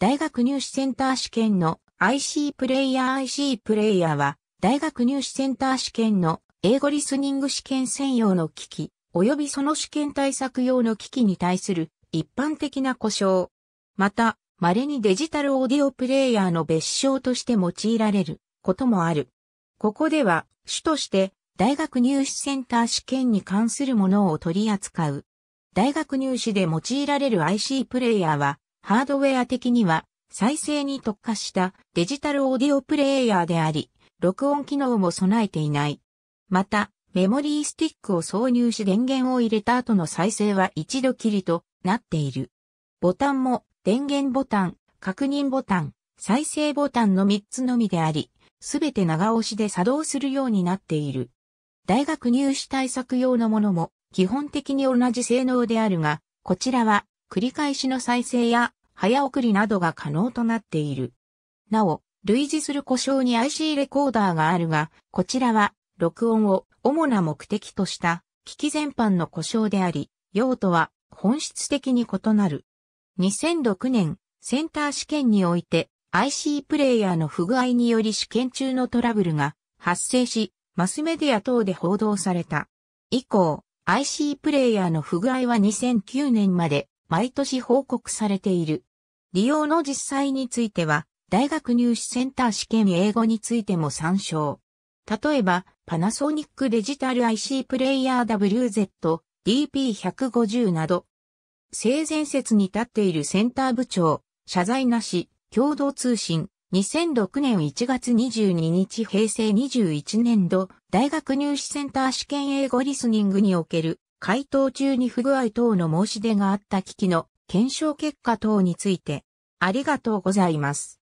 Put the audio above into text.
大学入試センター試験の IC プレイヤー IC プレイヤーは、大学入試センター試験の英語リスニング試験専用の機器、及びその試験対策用の機器に対する一般的な故障。また、稀にデジタルオーディオプレイヤーの別称として用いられることもある。ここでは、主として大学入試センター試験に関するものを取り扱う。大学入試で用いられる IC プレイヤーは、ハードウェア的には再生に特化したデジタルオーディオプレイヤーであり、録音機能も備えていない。また、メモリースティックを挿入し電源を入れた後の再生は一度きりとなっている。ボタンも電源ボタン、確認ボタン、再生ボタンの3つのみであり、すべて長押しで作動するようになっている。大学入試対策用のものも基本的に同じ性能であるが、こちらは繰り返しの再生や早送りなどが可能となっている。なお、類似する故障に IC レコーダーがあるが、こちらは録音を主な目的とした機器全般の故障であり、用途は本質的に異なる。2006年、センター試験において IC プレイヤーの不具合により試験中のトラブルが発生し、マスメディア等で報道された。以降、IC プレイヤーの不具合は2009年まで毎年報告されている。利用の実際については、大学入試センター試験英語についても参照。例えば、パナソニックデジタル IC プレイヤー WZ、DP150 など、生前説に立っているセンター部長、謝罪なし、共同通信、2006年1月22日平成21年度、大学入試センター試験英語リスニングにおける、回答中に不具合等の申し出があった機器の検証結果等について、ありがとうございます。